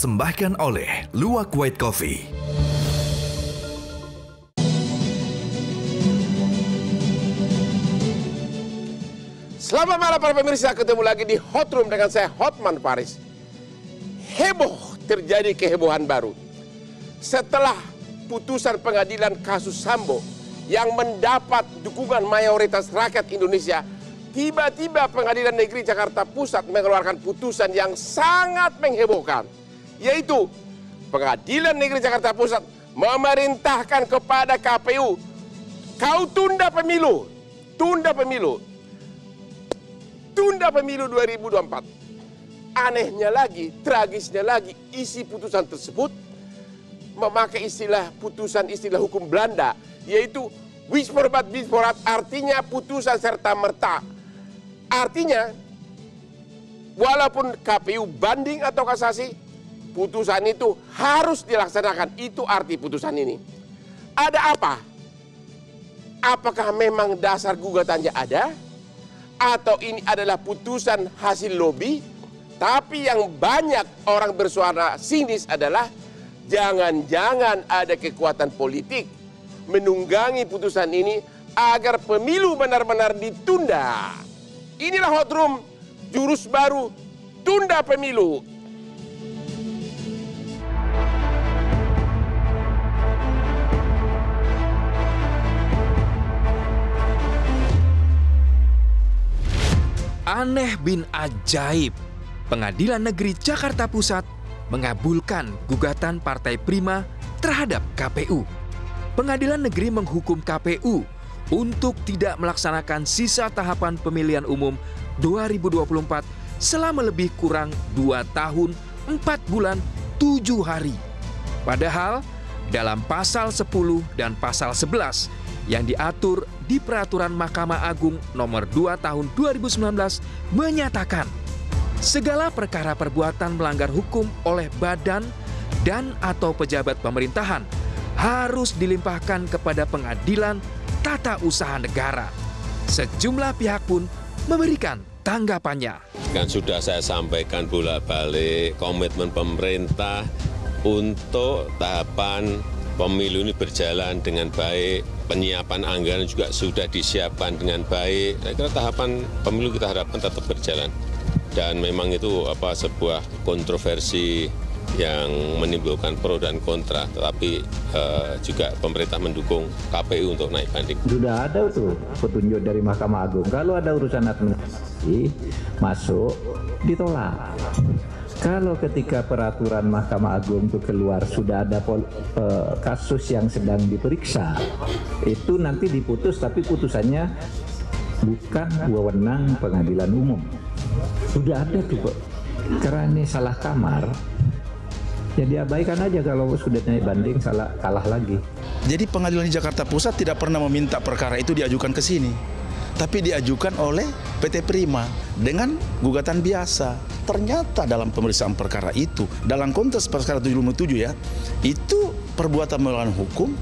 dipersembahkan oleh Luwak White Coffee. Selamat malam para pemirsa, ketemu lagi di Hot Room dengan saya Hotman Paris. Heboh terjadi kehebohan baru. Setelah putusan pengadilan kasus Sambo yang mendapat dukungan mayoritas rakyat Indonesia Tiba-tiba Pengadilan Negeri Jakarta Pusat mengeluarkan putusan yang sangat menghebohkan yaitu Pengadilan Negeri Jakarta Pusat memerintahkan kepada KPU kau tunda pemilu, tunda pemilu, tunda pemilu 2024. Anehnya lagi, tragisnya lagi, isi putusan tersebut memakai istilah putusan istilah hukum Belanda, yaitu wisporbat wisporat artinya putusan serta merta. Artinya, walaupun KPU banding atau kasasi, Putusan itu harus dilaksanakan. Itu arti putusan ini. Ada apa? Apakah memang dasar gugatannya ada? Atau ini adalah putusan hasil lobby? Tapi yang banyak orang bersuara sinis adalah jangan-jangan ada kekuatan politik menunggangi putusan ini agar pemilu benar-benar ditunda. Inilah hot room, jurus baru, tunda pemilu. aneh bin ajaib. Pengadilan Negeri Jakarta Pusat mengabulkan gugatan Partai Prima terhadap KPU. Pengadilan Negeri menghukum KPU untuk tidak melaksanakan sisa tahapan pemilihan umum 2024 selama lebih kurang 2 tahun 4 bulan 7 hari. Padahal dalam pasal 10 dan pasal 11 yang diatur di Peraturan Mahkamah Agung Nomor 2 Tahun 2019 menyatakan segala perkara perbuatan melanggar hukum oleh badan dan atau pejabat pemerintahan harus dilimpahkan kepada pengadilan tata usaha negara. Sejumlah pihak pun memberikan tanggapannya. Kan sudah saya sampaikan bolak-balik komitmen pemerintah untuk tahapan pemilu ini berjalan dengan baik, penyiapan anggaran juga sudah disiapkan dengan baik. Saya kira tahapan pemilu kita harapkan tetap berjalan. Dan memang itu apa sebuah kontroversi yang menimbulkan pro dan kontra, tetapi uh, juga pemerintah mendukung KPU untuk naik banding. Sudah ada tuh petunjuk dari Mahkamah Agung. Kalau ada urusan administrasi masuk ditolak. Kalau ketika peraturan Mahkamah Agung itu keluar sudah ada pol, e, kasus yang sedang diperiksa, itu nanti diputus tapi putusannya bukan wewenang pengadilan umum. Sudah ada tuh kok. Karena ini salah kamar, ya diabaikan aja kalau sudah naik banding salah kalah lagi. Jadi pengadilan di Jakarta Pusat tidak pernah meminta perkara itu diajukan ke sini tapi diajukan oleh PT Prima dengan gugatan biasa. Ternyata dalam pemeriksaan perkara itu, dalam konteks perkara 77 ya, itu perbuatan melawan hukum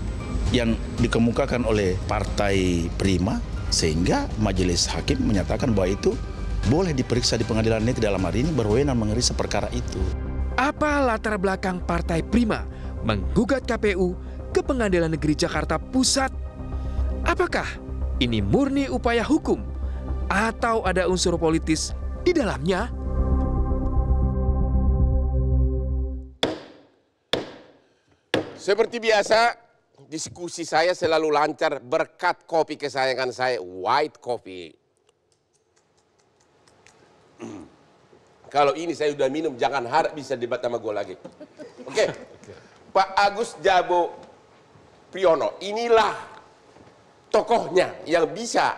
yang dikemukakan oleh Partai Prima sehingga majelis hakim menyatakan bahwa itu boleh diperiksa di pengadilan negeri dalam hari ini berwenang mengeriksa perkara itu. Apa latar belakang Partai Prima menggugat KPU ke Pengadilan Negeri Jakarta Pusat? Apakah ini murni upaya hukum atau ada unsur politis di dalamnya? Seperti biasa, diskusi saya selalu lancar berkat kopi kesayangan saya, white coffee. Kalau ini saya sudah minum, jangan harap bisa debat sama gue lagi. Oke, okay. Pak Agus Jabo Priyono, inilah tokohnya yang bisa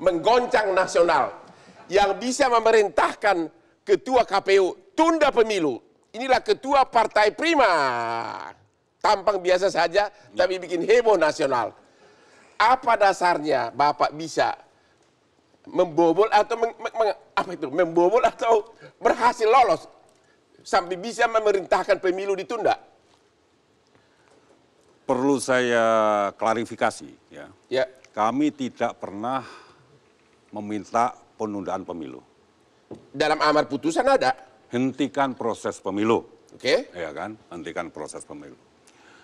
menggoncang nasional, yang bisa memerintahkan ketua KPU tunda pemilu. Inilah ketua Partai Prima. Tampang biasa saja, tapi ya. bikin heboh nasional. Apa dasarnya Bapak bisa membobol atau meng, meng, apa itu membobol atau berhasil lolos sampai bisa memerintahkan pemilu ditunda? perlu saya klarifikasi ya. Ya. Kami tidak pernah meminta penundaan pemilu. Dalam amar putusan ada. Hentikan proses pemilu. Oke. Okay. Ya kan, hentikan proses pemilu.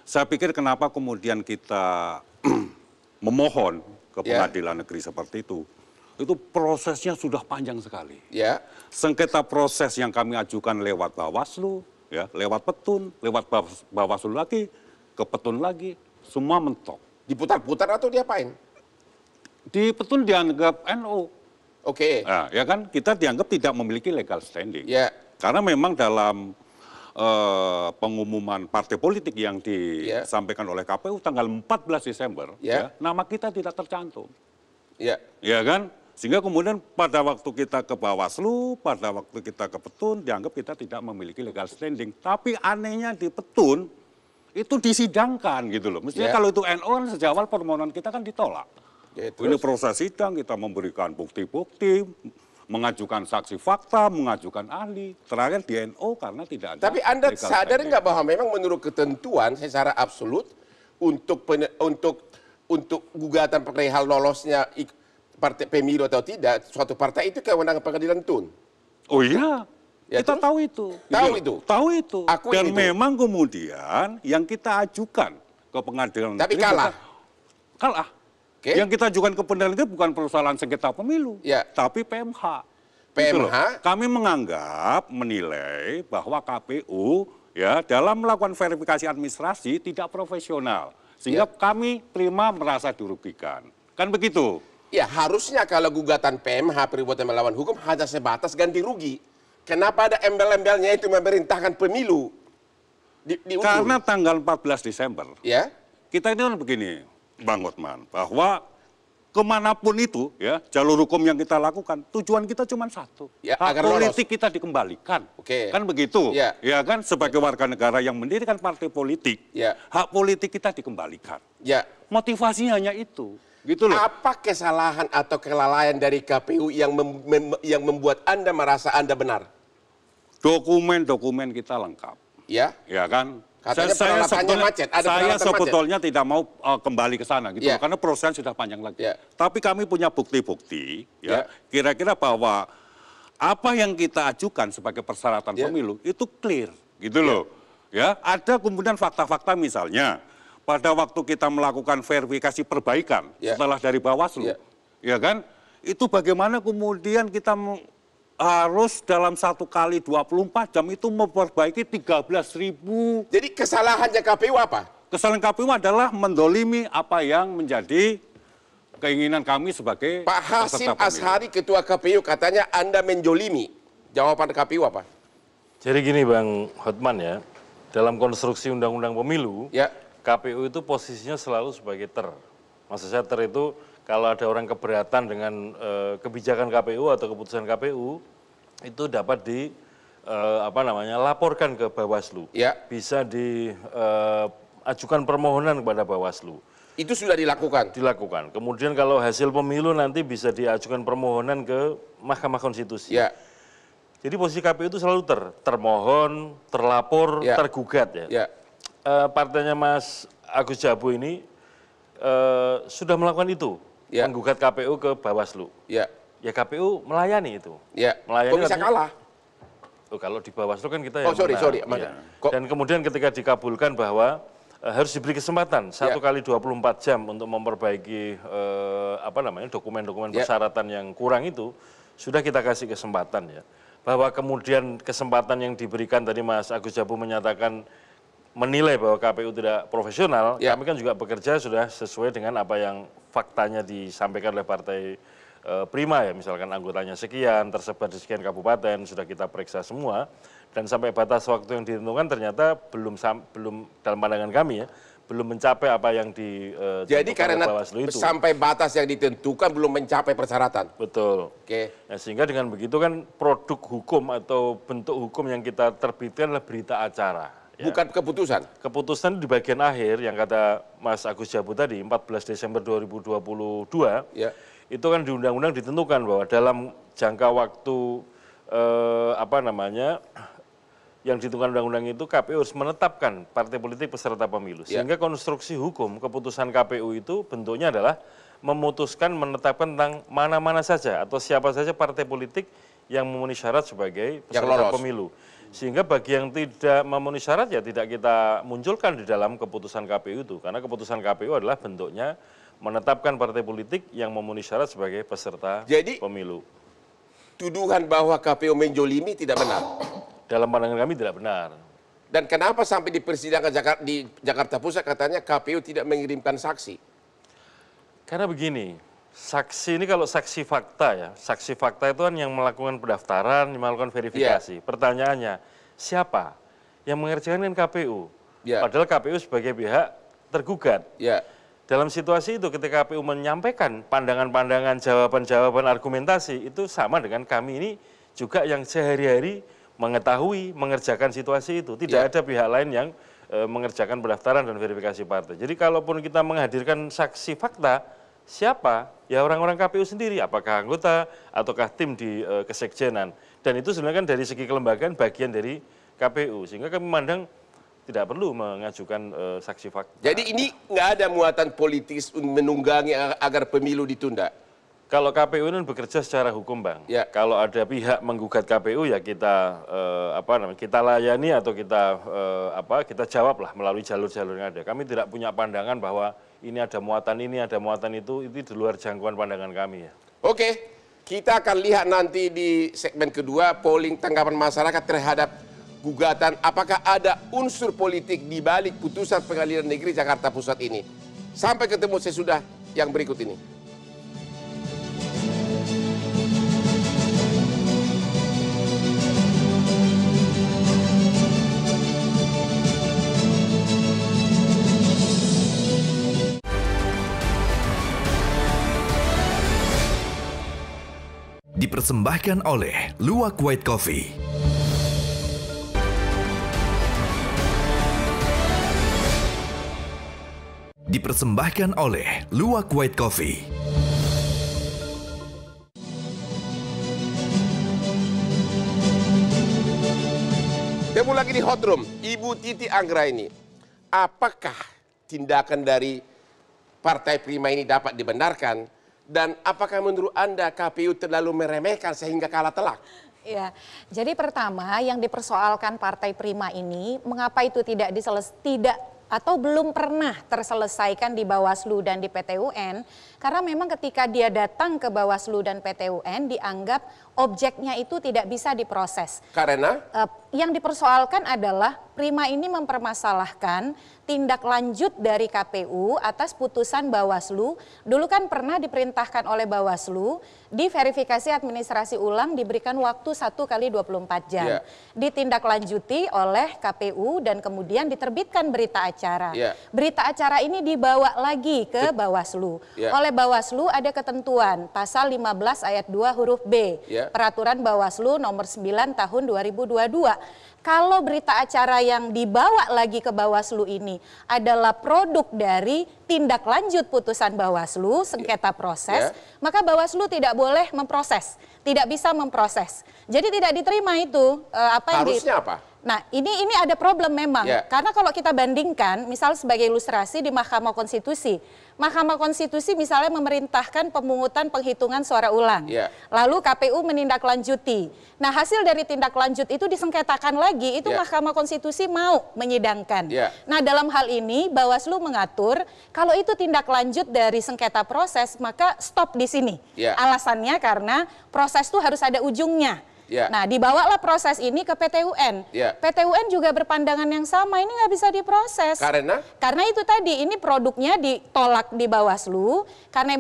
Saya pikir kenapa kemudian kita memohon ke ya. pengadilan yeah. negeri seperti itu, itu prosesnya sudah panjang sekali. Ya. Sengketa proses yang kami ajukan lewat Bawaslu, ya, lewat Petun, lewat Bawaslu lagi, kepetun lagi, semua mentok. Diputar-putar atau diapain? Di petun dianggap NU. Oke. Okay. Nah, ya kan kita dianggap tidak memiliki legal standing. Yeah. Karena memang dalam uh, pengumuman partai politik yang ya. disampaikan yeah. oleh KPU tanggal 14 Desember, yeah. ya, nama kita tidak tercantum. Ya. Ya kan? Sehingga kemudian pada waktu kita ke Bawaslu, pada waktu kita ke Petun, dianggap kita tidak memiliki legal standing. Tapi anehnya di Petun, itu disidangkan gitu loh. Mestinya yeah. kalau itu NO kan sejak awal permohonan kita kan ditolak. Yeah, Ini proses sidang kita memberikan bukti-bukti, mengajukan saksi fakta, mengajukan ahli. Terakhir di NO karena tidak ada. Tapi Anda sadar nggak bahwa memang menurut ketentuan secara absolut untuk pen, untuk untuk gugatan perihal lolosnya partai pemilu atau tidak, suatu partai itu kewenangan pengadilan tun. Oh iya, Ya, kita terus? tahu itu. Tahu itu. Tahu itu. Aku Dan itu. memang kemudian yang kita ajukan ke pengadilan Tapi kalah. Bukan, kalah. Okay. Yang kita ajukan ke pengadilan negeri bukan persoalan sengketa pemilu, ya. tapi PMH. Gitu PMH. Kami menganggap, menilai bahwa KPU ya dalam melakukan verifikasi administrasi tidak profesional, sehingga ya. kami terima merasa dirugikan. Kan begitu? Ya harusnya kalau gugatan PMH perbuatan melawan hukum hanya sebatas ganti rugi Kenapa ada embel-embelnya itu memerintahkan pemilu? Di, di Karena tanggal 14 Desember, ya? kita ini kan begini, Bang Otman, bahwa kemanapun itu ya jalur hukum yang kita lakukan tujuan kita cuma satu ya, hak agar politik lolos. kita dikembalikan okay. kan begitu ya. ya kan sebagai warga negara yang mendirikan partai politik ya. hak politik kita dikembalikan ya. motivasinya hanya itu Gitu loh. Apa kesalahan atau kelalaian dari KPU yang mem mem yang membuat Anda merasa Anda benar? Dokumen-dokumen kita lengkap. Ya. Ya kan? Katanya saya, sebetulnya, macet. Ada saya sebetulnya macet. tidak mau uh, kembali ke sana gitu, ya. karena proses sudah panjang lagi. Ya. Tapi kami punya bukti-bukti, ya, ya. kira-kira ya. bahwa apa yang kita ajukan sebagai persyaratan ya. pemilu itu clear, gitu ya. loh. Ya, ada kemudian fakta-fakta misalnya pada waktu kita melakukan verifikasi perbaikan yeah. setelah dari Bawaslu, yeah. ya kan? Itu bagaimana kemudian kita harus dalam satu kali 24 jam itu memperbaiki 13 ribu. Jadi kesalahannya KPU apa? Kesalahan KPU adalah mendolimi apa yang menjadi keinginan kami sebagai Pak Hasim Ashari Ketua KPU katanya Anda menjolimi. Jawaban KPU apa? Jadi gini Bang Hotman ya, dalam konstruksi Undang-Undang Pemilu, ya KPU itu posisinya selalu sebagai ter. Maksud saya ter itu kalau ada orang keberatan dengan e, kebijakan KPU atau keputusan KPU itu dapat di e, apa namanya laporkan ke Bawaslu. Ya. Bisa diajukan eh, e, permohonan kepada Bawaslu. Itu sudah dilakukan. Dilakukan. Kemudian kalau hasil pemilu nanti bisa diajukan permohonan ke Mahkamah Konstitusi. Ya. Jadi posisi KPU itu selalu ter, termohon, terlapor, ya. tergugat ya. ya uh, partainya Mas Agus Jabo ini uh, sudah melakukan itu, ya. menggugat KPU ke Bawaslu. Ya. Ya KPU melayani itu. Ya. Melayani Kok bisa katanya, kalah? Oh, kalau di Bawaslu kan kita Oh, sorry, sorry. Ya. Kok... Dan kemudian ketika dikabulkan bahwa uh, harus diberi kesempatan satu ya. kali 24 jam untuk memperbaiki uh, apa namanya dokumen-dokumen ya. persyaratan yang kurang itu sudah kita kasih kesempatan ya bahwa kemudian kesempatan yang diberikan tadi Mas Agus Jabu menyatakan menilai bahwa KPU tidak profesional, ya. kami kan juga bekerja sudah sesuai dengan apa yang faktanya disampaikan oleh partai e, Prima ya, misalkan anggotanya sekian, tersebar di sekian kabupaten, sudah kita periksa semua dan sampai batas waktu yang ditentukan ternyata belum belum dalam pandangan kami ya, belum mencapai apa yang di e, Jadi karena itu. sampai batas yang ditentukan belum mencapai persyaratan. Betul. Oke. Okay. Nah, ya, sehingga dengan begitu kan produk hukum atau bentuk hukum yang kita terbitkan adalah berita acara Ya. bukan keputusan. Keputusan di bagian akhir yang kata Mas Agus Jabu tadi 14 Desember 2022 ya. itu kan di undang-undang ditentukan bahwa dalam jangka waktu eh, apa namanya yang ditentukan undang-undang itu KPU harus menetapkan partai politik peserta pemilu ya. sehingga konstruksi hukum keputusan KPU itu bentuknya adalah memutuskan menetapkan tentang mana-mana saja atau siapa saja partai politik yang memenuhi syarat sebagai peserta pemilu. Sehingga bagi yang tidak memenuhi syarat ya tidak kita munculkan di dalam keputusan KPU itu. Karena keputusan KPU adalah bentuknya menetapkan partai politik yang memenuhi syarat sebagai peserta Jadi, pemilu. tuduhan bahwa KPU menjolimi tidak benar? Dalam pandangan kami tidak benar. Dan kenapa sampai di persidangan Jakarta, di Jakarta Pusat katanya KPU tidak mengirimkan saksi? Karena begini, Saksi ini kalau saksi fakta ya, saksi fakta itu kan yang melakukan pendaftaran, yang melakukan verifikasi. Yeah. Pertanyaannya, siapa yang mengerjakan kan KPU? Yeah. Padahal KPU sebagai pihak tergugat. Yeah. Dalam situasi itu ketika KPU menyampaikan pandangan-pandangan, jawaban-jawaban, argumentasi itu sama dengan kami ini juga yang sehari-hari mengetahui, mengerjakan situasi itu. Tidak yeah. ada pihak lain yang e, mengerjakan pendaftaran dan verifikasi partai. Jadi kalaupun kita menghadirkan saksi fakta, siapa? Ya orang-orang KPU sendiri, apakah anggota ataukah tim di e, kesekjenan. Dan itu sebenarnya kan dari segi kelembagaan bagian dari KPU. Sehingga kami memandang tidak perlu mengajukan e, saksi fakta. Jadi ini nggak ada muatan politis menunggangi agar pemilu ditunda? Kalau KPU ini bekerja secara hukum, Bang. Ya. Kalau ada pihak menggugat KPU ya kita e, apa namanya? Kita layani atau kita e, apa? Kita jawablah melalui jalur-jalur yang ada. Kami tidak punya pandangan bahwa ini ada muatan ini, ada muatan itu, itu di luar jangkauan pandangan kami ya. Oke, kita akan lihat nanti di segmen kedua polling tanggapan masyarakat terhadap gugatan apakah ada unsur politik di balik putusan pengadilan negeri Jakarta Pusat ini. Sampai ketemu sesudah yang berikut ini. dipersembahkan oleh Luwak White Coffee. Dipersembahkan oleh Luwak White Coffee. Temu lagi di Hot Room, Ibu Titi Anggra ini. Apakah tindakan dari Partai Prima ini dapat dibenarkan? Dan apakah menurut Anda KPU terlalu meremehkan sehingga kalah telak? Ya, jadi pertama yang dipersoalkan Partai Prima ini, mengapa itu tidak diseles tidak atau belum pernah terselesaikan di Bawaslu dan di PTUN Karena memang ketika dia datang ke Bawaslu dan PTUN dianggap objeknya itu tidak bisa diproses. Karena? Uh, eh, yang dipersoalkan adalah Prima ini mempermasalahkan tindak lanjut dari KPU atas putusan Bawaslu. Dulu kan pernah diperintahkan oleh Bawaslu diverifikasi administrasi ulang diberikan waktu 1 kali 24 jam. Yeah. Ditindaklanjuti oleh KPU dan kemudian diterbitkan berita acara. Yeah. Berita acara ini dibawa lagi ke Bawaslu. Yeah. Oleh Bawaslu ada ketentuan pasal 15 ayat 2 huruf B. Yeah yeah. peraturan Bawaslu nomor 9 tahun 2022. Kalau berita acara yang dibawa lagi ke Bawaslu ini adalah produk dari tindak lanjut putusan Bawaslu sengketa iya. proses, yeah. maka Bawaslu tidak boleh memproses, tidak bisa memproses. Jadi tidak diterima itu uh, apa Harusnya yang di... apa? Nah, ini ini ada problem memang. Yeah. Karena kalau kita bandingkan, misal sebagai ilustrasi di Mahkamah Konstitusi, Mahkamah Konstitusi misalnya memerintahkan pemungutan penghitungan suara ulang. Yeah. Lalu KPU menindaklanjuti. Nah, hasil dari tindak lanjut itu disengketakan lagi, itu yeah. Mahkamah Konstitusi mau menyidangkan. Yeah. Nah, dalam hal ini Bawaslu mengatur kalau itu tindak lanjut dari sengketa proses, maka stop di sini. Yeah. Alasannya karena proses itu harus ada ujungnya. Yeah. Nah, dibawalah proses ini ke PTUN, UN. Yeah. PT juga berpandangan yang sama, ini nggak bisa diproses. Karena? Karena itu tadi, ini produknya ditolak di Bawaslu, karena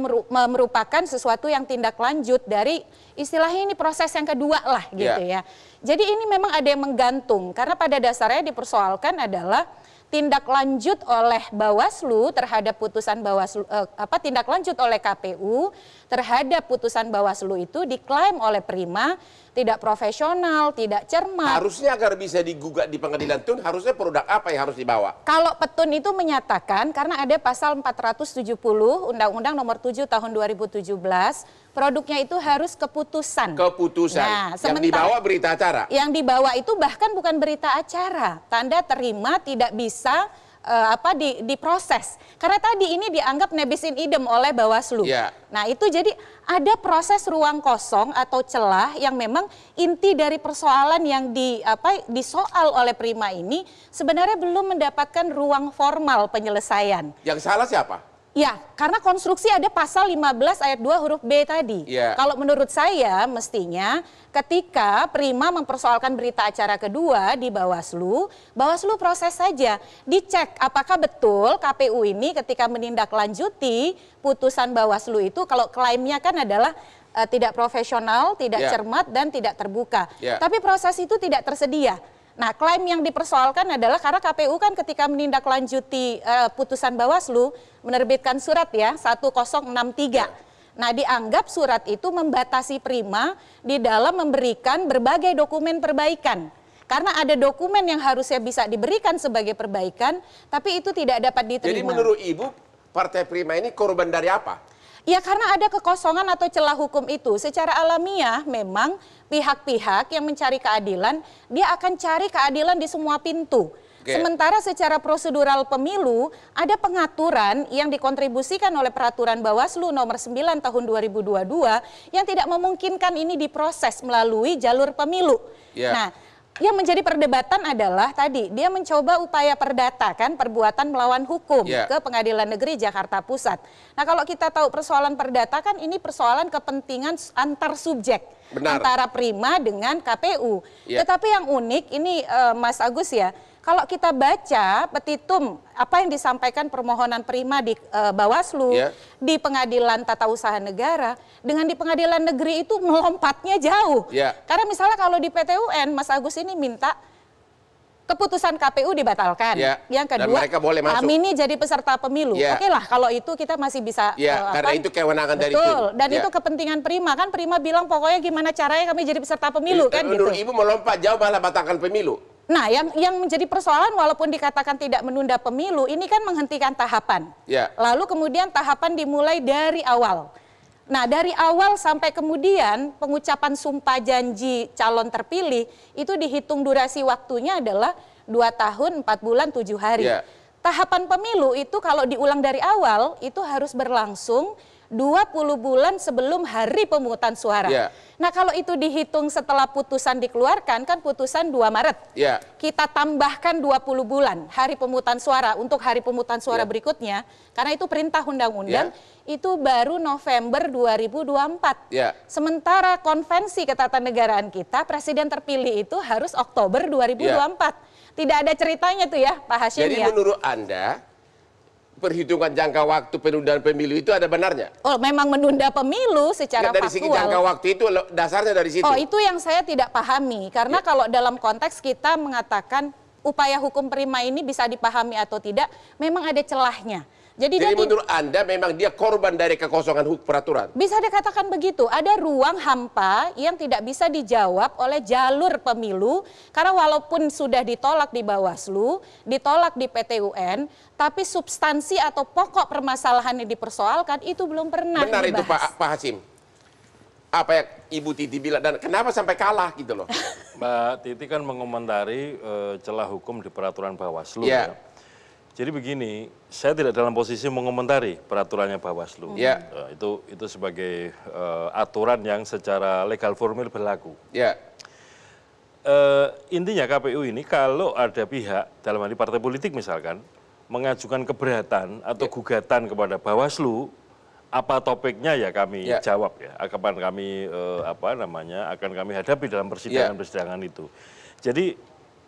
merupakan sesuatu yang tindak lanjut dari istilahnya ini proses yang kedua lah ya. gitu yeah. ya. Jadi ini memang ada yang menggantung, karena pada dasarnya dipersoalkan adalah tindak lanjut oleh Bawaslu terhadap putusan Bawaslu eh, apa tindak lanjut oleh KPU terhadap putusan Bawaslu itu diklaim oleh Prima tidak profesional, tidak cermat. Harusnya agar bisa digugat di pengadilan tun, harusnya produk apa yang harus dibawa? Kalau Petun itu menyatakan, karena ada pasal 470 Undang-Undang nomor 7 tahun 2017, produknya itu harus keputusan. Keputusan. Nah, yang dibawa berita acara? Yang dibawa itu bahkan bukan berita acara. Tanda terima tidak bisa uh, apa di diproses karena tadi ini dianggap nebis in idem oleh Bawaslu. Yeah. Nah, itu jadi ada proses ruang kosong atau celah yang memang inti dari persoalan yang di apa disoal oleh Prima ini sebenarnya belum mendapatkan ruang formal penyelesaian. Yang salah siapa? Ya, karena konstruksi ada pasal 15 ayat 2 huruf B tadi. Ya. Kalau menurut saya mestinya ketika Prima mempersoalkan berita acara kedua di Bawaslu, Bawaslu proses saja dicek apakah betul KPU ini ketika menindaklanjuti putusan Bawaslu itu kalau klaimnya kan adalah eh, tidak profesional, tidak yeah. cermat dan tidak terbuka. Yeah. Tapi proses itu tidak tersedia. Nah, klaim yang dipersoalkan adalah karena KPU kan ketika menindaklanjuti uh, putusan Bawaslu menerbitkan surat ya 1063. Ya. Nah, dianggap surat itu membatasi Prima di dalam memberikan berbagai dokumen perbaikan. Karena ada dokumen yang harusnya bisa diberikan sebagai perbaikan, tapi itu tidak dapat diterima. Jadi menurut Ibu, Partai Prima ini korban dari apa? Ya karena ada kekosongan atau celah hukum itu. Secara alamiah memang pihak-pihak yang mencari keadilan, dia akan cari keadilan di semua pintu. Okay. Sementara secara prosedural pemilu ada pengaturan yang dikontribusikan oleh peraturan Bawaslu nomor 9 tahun 2022 yang tidak memungkinkan ini diproses melalui jalur pemilu. Yeah. Nah, yang menjadi perdebatan adalah tadi dia mencoba upaya perdata kan perbuatan melawan hukum yeah. ke Pengadilan Negeri Jakarta Pusat. Nah kalau kita tahu persoalan perdata kan ini persoalan kepentingan antar subjek Benar. antara Prima dengan KPU. Yeah. Tetapi yang unik ini uh, Mas Agus ya kalau kita baca petitum apa yang disampaikan permohonan prima di e, Bawaslu yeah. di Pengadilan Tata Usaha Negara dengan di Pengadilan Negeri itu melompatnya jauh. Yeah. Karena misalnya kalau di PTUN Mas Agus ini minta keputusan KPU dibatalkan. Ya. Yang kedua, dan mereka boleh masuk. Amini jadi peserta pemilu. Yeah. Oke lah, kalau itu kita masih bisa. E, yeah. uh, karena apa? itu kewenangan Betul. dari itu. Dan yeah. itu kepentingan Prima kan. Prima bilang pokoknya gimana caranya kami jadi peserta pemilu Terus, iya, kan. Menurut gitu. ibu melompat jauh malah batalkan pemilu. Nah, yang yang menjadi persoalan walaupun dikatakan tidak menunda pemilu, ini kan menghentikan tahapan. Ya. Lalu kemudian tahapan dimulai dari awal. Nah, dari awal sampai kemudian pengucapan sumpah janji calon terpilih itu dihitung durasi waktunya adalah 2 tahun 4 bulan 7 hari. Ya. Tahapan pemilu itu kalau diulang dari awal itu harus berlangsung 20 bulan sebelum hari pemungutan suara. Yeah. Nah kalau itu dihitung setelah putusan dikeluarkan kan putusan 2 Maret. Yeah. Kita tambahkan 20 bulan hari pemungutan suara untuk hari pemungutan suara yeah. berikutnya karena itu perintah undang-undang yeah. itu baru November 2024. Yeah. Sementara konvensi ketatanegaraan kita presiden terpilih itu harus Oktober 2024. Yeah. Tidak ada ceritanya tuh ya Pak Hashim Jadi ya. menurut Anda perhitungan jangka waktu penundaan pemilu itu ada benarnya? Oh, memang menunda pemilu secara faktual. Dari segi jangka waktu itu dasarnya dari situ. Oh, itu yang saya tidak pahami karena ya. kalau dalam konteks kita mengatakan upaya hukum prima ini bisa dipahami atau tidak, memang ada celahnya. Jadi, Jadi menurut Anda memang dia korban dari kekosongan hukum peraturan? Bisa dikatakan begitu. Ada ruang hampa yang tidak bisa dijawab oleh jalur pemilu. Karena walaupun sudah ditolak di Bawaslu, ditolak di PTUN, tapi substansi atau pokok permasalahan yang dipersoalkan itu belum pernah Benar dibahas. itu Pak, Pak Hasim apa yang Ibu Titi bilang dan kenapa sampai kalah gitu loh. Mbak Titi kan mengomentari uh, celah hukum di peraturan Bawaslu yeah. ya. Jadi begini, saya tidak dalam posisi mengomentari peraturannya Bawaslu. Ya. Uh, Itu itu sebagai uh, aturan yang secara legal formal berlaku. Ya. Uh, intinya KPU ini kalau ada pihak dalam hal ini partai politik misalkan mengajukan keberatan atau ya. gugatan kepada Bawaslu, apa topiknya ya kami ya. jawab ya. Akan kami uh, apa namanya akan kami hadapi dalam persidangan-persidangan itu. Jadi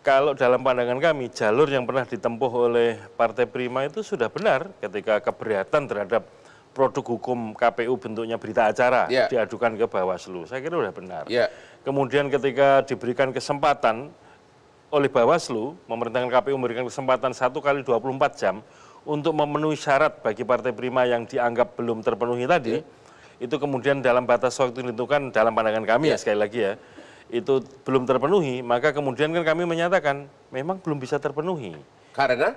kalau dalam pandangan kami jalur yang pernah ditempuh oleh Partai Prima itu sudah benar ketika keberatan terhadap produk hukum KPU bentuknya berita acara ya. diadukan ke Bawaslu. Saya kira sudah benar. Ya. Kemudian ketika diberikan kesempatan oleh Bawaslu, pemerintahan KPU memberikan kesempatan satu kali 24 jam untuk memenuhi syarat bagi Partai Prima yang dianggap belum terpenuhi tadi, ya. itu kemudian dalam batas waktu ditentukan dalam pandangan kami ya, ya sekali lagi ya, itu belum terpenuhi, maka kemudian kan kami menyatakan memang belum bisa terpenuhi. Karena?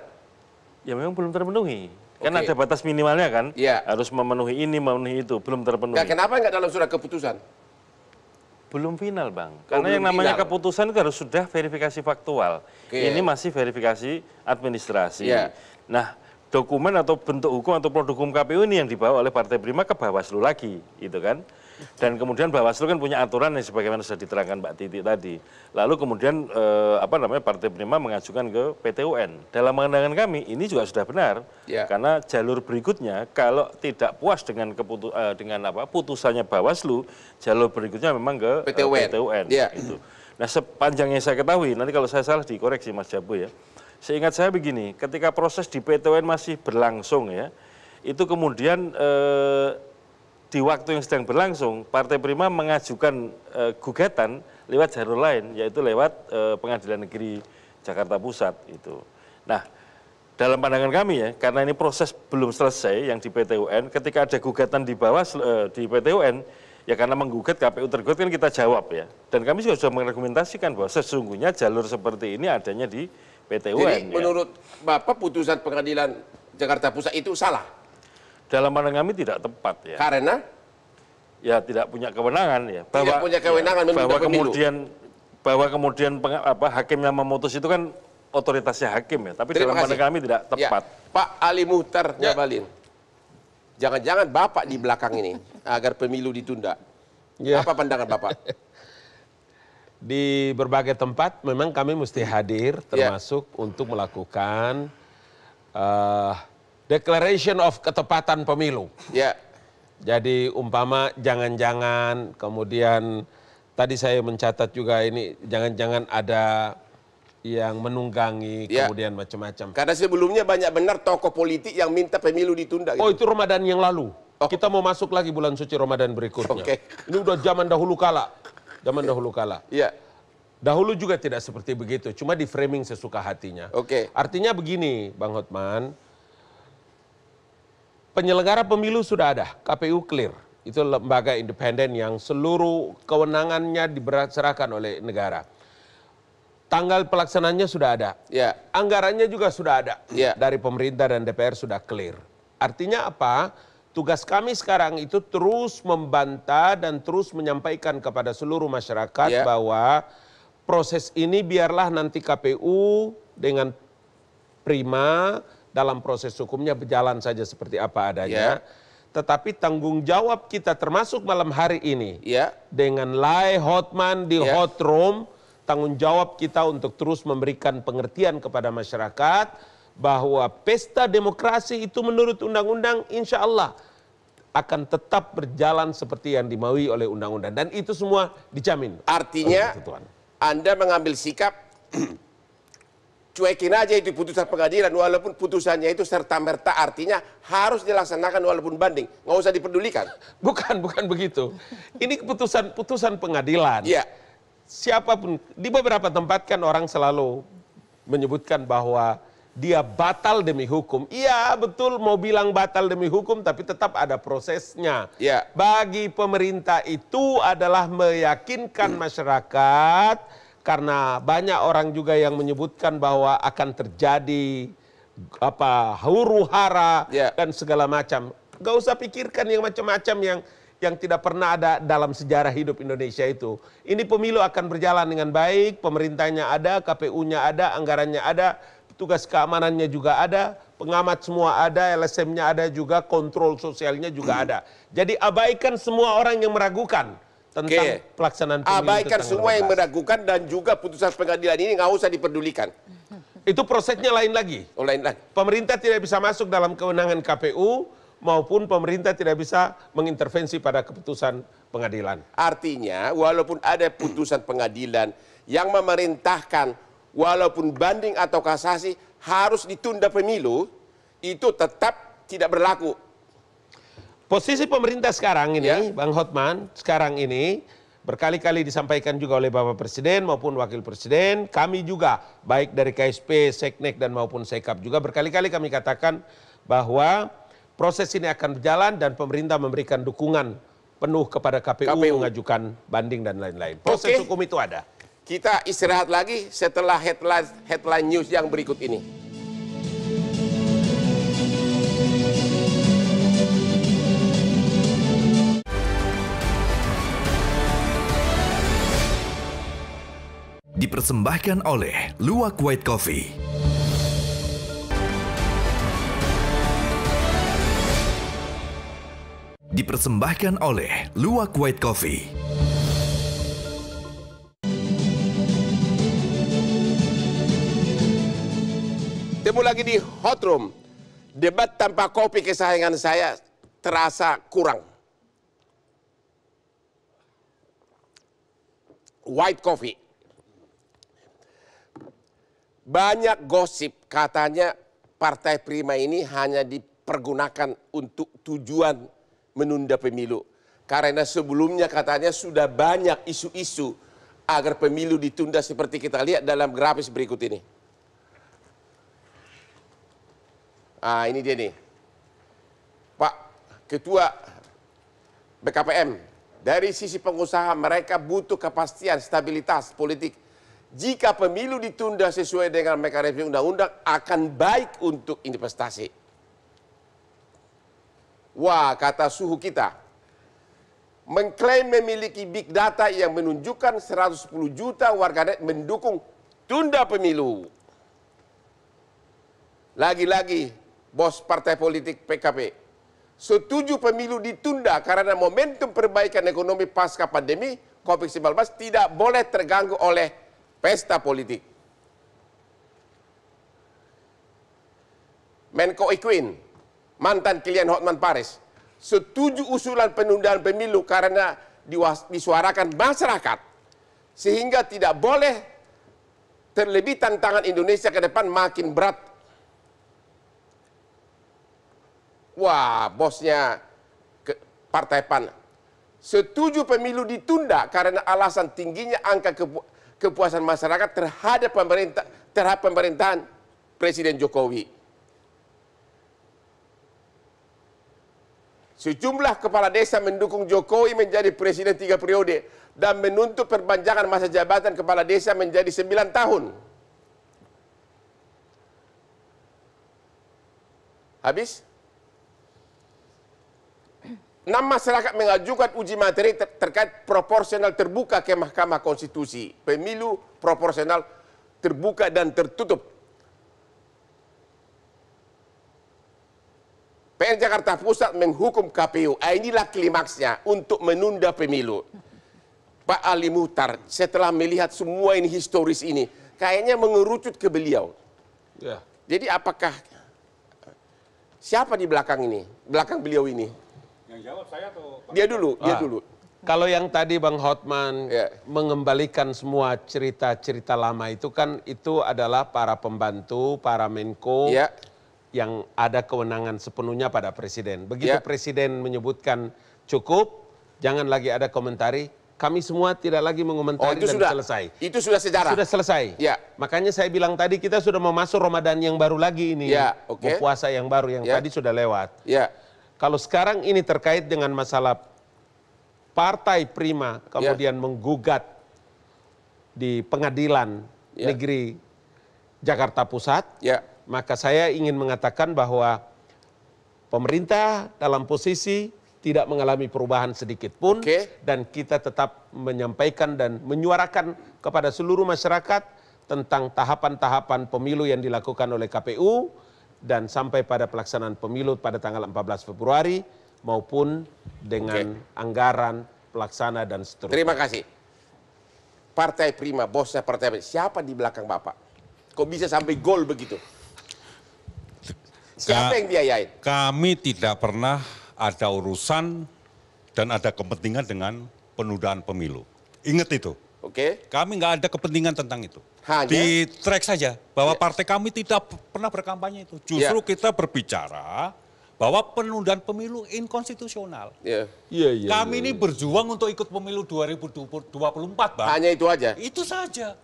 Ya memang belum terpenuhi. Kan okay. ada batas minimalnya kan, ya. harus memenuhi ini, memenuhi itu, belum terpenuhi. Nah, kenapa nggak dalam surat keputusan? Belum final bang, oh, karena yang namanya final. keputusan itu harus sudah verifikasi faktual. Okay. Ini masih verifikasi administrasi. Ya. Nah, dokumen atau bentuk hukum atau produk hukum KPU ini yang dibawa oleh Partai Prima ke Bawaslu lagi, gitu kan? dan kemudian bawaslu kan punya aturan yang sebagaimana sudah diterangkan mbak titi tadi lalu kemudian eh, apa namanya partai prima mengajukan ke PTUN. dalam pandangan kami ini juga sudah benar ya. karena jalur berikutnya kalau tidak puas dengan keputu eh, dengan apa putusannya bawaslu jalur berikutnya memang ke PTUN. Eh, PT ya. Gitu. nah sepanjang yang saya ketahui nanti kalau saya salah dikoreksi mas jabu ya seingat saya begini ketika proses di PTUN masih berlangsung ya itu kemudian eh, di waktu yang sedang berlangsung Partai Prima mengajukan e, gugatan lewat jalur lain yaitu lewat e, Pengadilan Negeri Jakarta Pusat itu. Nah, dalam pandangan kami ya, karena ini proses belum selesai yang di PTUN, ketika ada gugatan di bawah e, di PTUN ya karena menggugat KPU tergugat kan kita jawab ya. Dan kami juga sudah merekomendasikan bahwa sesungguhnya jalur seperti ini adanya di PTUN. Jadi ya. menurut Bapak putusan Pengadilan Jakarta Pusat itu salah? dalam pandang kami tidak tepat ya. Karena ya tidak punya kewenangan ya. Bahwa, tidak punya kewenangan ya, bahwa kemudian bahwa kemudian peng, apa hakim yang memutus itu kan otoritasnya hakim ya. Tapi Terima dalam kasih. pandang kami tidak ya. tepat. Ya. Pak Ali Muhtar ya. Jangan-jangan Bapak di belakang ini agar pemilu ditunda. Ya. Apa pandangan Bapak? di berbagai tempat memang kami mesti hadir ya. termasuk yeah. untuk melakukan uh, Declaration of ketepatan pemilu. Ya. Jadi umpama jangan-jangan kemudian tadi saya mencatat juga ini jangan-jangan ada yang menunggangi ya. kemudian macam-macam. Karena sebelumnya banyak benar tokoh politik yang minta pemilu ditunda. Gitu. Oh itu Ramadan yang lalu. Oh. Kita mau masuk lagi bulan suci Ramadan berikutnya. Okay. Ini udah zaman dahulu kala. Zaman dahulu kala. Iya. Dahulu juga tidak seperti begitu, cuma di framing sesuka hatinya. Oke. Okay. Artinya begini, Bang Hotman, Penyelenggara pemilu sudah ada, KPU clear. Itu lembaga independen yang seluruh kewenangannya diserahkan oleh negara. Tanggal pelaksanaannya sudah ada. Ya. Anggarannya juga sudah ada. Ya. Dari pemerintah dan DPR sudah clear. Artinya apa? Tugas kami sekarang itu terus membantah dan terus menyampaikan kepada seluruh masyarakat ya. bahwa proses ini biarlah nanti KPU dengan prima dalam proses hukumnya berjalan saja seperti apa adanya. Yeah. Tetapi tanggung jawab kita termasuk malam hari ini yeah. dengan Lai Hotman di yeah. Hot Room, tanggung jawab kita untuk terus memberikan pengertian kepada masyarakat bahwa pesta demokrasi itu menurut undang-undang insya Allah akan tetap berjalan seperti yang dimaui oleh undang-undang dan itu semua dijamin. Artinya Tuhan. Anda mengambil sikap cuekin aja itu putusan pengadilan walaupun putusannya itu serta merta artinya harus dilaksanakan walaupun banding nggak usah dipedulikan bukan bukan begitu ini keputusan putusan pengadilan ya siapapun di beberapa tempat kan orang selalu menyebutkan bahwa dia batal demi hukum. Iya, betul mau bilang batal demi hukum tapi tetap ada prosesnya. Ya. Bagi pemerintah itu adalah meyakinkan hmm. masyarakat karena banyak orang juga yang menyebutkan bahwa akan terjadi apa huru hara yeah. dan segala macam. Gak usah pikirkan yang macam-macam yang yang tidak pernah ada dalam sejarah hidup Indonesia itu. Ini pemilu akan berjalan dengan baik, pemerintahnya ada, KPU-nya ada, anggarannya ada, tugas keamanannya juga ada, pengamat semua ada, LSM-nya ada juga, kontrol sosialnya juga hmm. ada. Jadi abaikan semua orang yang meragukan tentang okay. pelaksanaan pemilu abaikan semua yang meragukan dan juga putusan pengadilan ini nggak usah diperdulikan itu prosesnya lain lagi oh, lain lagi pemerintah tidak bisa masuk dalam kewenangan KPU maupun pemerintah tidak bisa mengintervensi pada keputusan pengadilan artinya walaupun ada putusan pengadilan yang memerintahkan walaupun banding atau kasasi harus ditunda pemilu itu tetap tidak berlaku posisi pemerintah sekarang ini, ya. Bang Hotman, sekarang ini berkali-kali disampaikan juga oleh Bapak Presiden maupun Wakil Presiden, kami juga baik dari KSP, Seknek dan maupun Sekap juga berkali-kali kami katakan bahwa proses ini akan berjalan dan pemerintah memberikan dukungan penuh kepada KPU, KPU. mengajukan banding dan lain-lain. Proses okay. hukum itu ada. Kita istirahat lagi setelah headline headline news yang berikut ini. dipersembahkan oleh Luwak White Coffee. Dipersembahkan oleh Luwak White Coffee. Temu lagi di Hot Room. Debat tanpa kopi kesayangan saya terasa kurang. White coffee banyak gosip katanya Partai Prima ini hanya dipergunakan untuk tujuan menunda pemilu. Karena sebelumnya katanya sudah banyak isu-isu agar pemilu ditunda seperti kita lihat dalam grafis berikut ini. Ah, ini dia nih. Pak Ketua BKPM, dari sisi pengusaha mereka butuh kepastian stabilitas politik jika pemilu ditunda sesuai dengan mekanisme undang-undang akan baik untuk investasi. Wah, kata suhu kita. Mengklaim memiliki big data yang menunjukkan 110 juta warganet mendukung tunda pemilu. Lagi-lagi, bos partai politik PKP setuju pemilu ditunda karena momentum perbaikan ekonomi pasca pandemi COVID-19 tidak boleh terganggu oleh pesta politik. Menko Ikuin, mantan klien Hotman Paris, setuju usulan penundaan pemilu karena disuarakan masyarakat sehingga tidak boleh terlebih tantangan Indonesia ke depan makin berat. Wah, bosnya ke Partai PAN setuju pemilu ditunda karena alasan tingginya angka kepuasan kepuasan masyarakat terhadap pemerintah terhadap pemerintahan Presiden Jokowi. Sejumlah kepala desa mendukung Jokowi menjadi presiden tiga periode dan menuntut perpanjangan masa jabatan kepala desa menjadi sembilan tahun. Habis? Nama masyarakat mengajukan uji materi ter terkait proporsional terbuka ke Mahkamah Konstitusi. Pemilu proporsional terbuka dan tertutup. PN Jakarta Pusat menghukum KPU. Ah, inilah klimaksnya untuk menunda pemilu. Pak Ali Muhtar, setelah melihat semua ini historis ini, kayaknya mengerucut ke beliau. Ya. Jadi apakah siapa di belakang ini, belakang beliau ini? jawab saya atau Dia dulu, dia ah. dulu. Kalau yang tadi Bang Hotman yeah. mengembalikan semua cerita-cerita lama itu kan itu adalah para pembantu, para menko yeah. yang ada kewenangan sepenuhnya pada presiden. Begitu yeah. presiden menyebutkan cukup, jangan lagi ada komentari, kami semua tidak lagi oh, mengomentari oh, itu dan sudah, selesai. Itu sudah sejarah. Sudah selesai. Ya. Makanya saya bilang tadi kita sudah mau masuk Ramadan yang baru lagi ini. Ya, okay. puasa yang baru yang ya. tadi sudah lewat. Ya. Kalau sekarang ini terkait dengan masalah partai prima ya. kemudian yeah. menggugat di pengadilan yeah. negeri Jakarta Pusat, yeah. maka saya ingin mengatakan bahwa pemerintah dalam posisi tidak mengalami perubahan sedikit pun okay. dan kita tetap menyampaikan dan menyuarakan kepada seluruh masyarakat tentang tahapan-tahapan pemilu yang dilakukan oleh KPU dan sampai pada pelaksanaan pemilu pada tanggal 14 Februari maupun dengan okay. anggaran pelaksana dan seterusnya. Terima kasih. Partai Prima, bosnya Partai Prima, siapa di belakang Bapak? Kok bisa sampai gol begitu? Siapa Ka yang biayain? Kami tidak pernah ada urusan dan ada kepentingan dengan penundaan pemilu. Ingat itu. Oke. Okay. Kami nggak ada kepentingan tentang itu. Hanya? Di track saja bahwa yeah. partai kami tidak pernah berkampanye itu. Justru yeah. kita berbicara bahwa penundaan pemilu inkonstitusional. Ya. Iya, iya. yeah, kami yeah. ini iya. berjuang untuk ikut pemilu 2024, Bang. Hanya itu aja. Itu saja.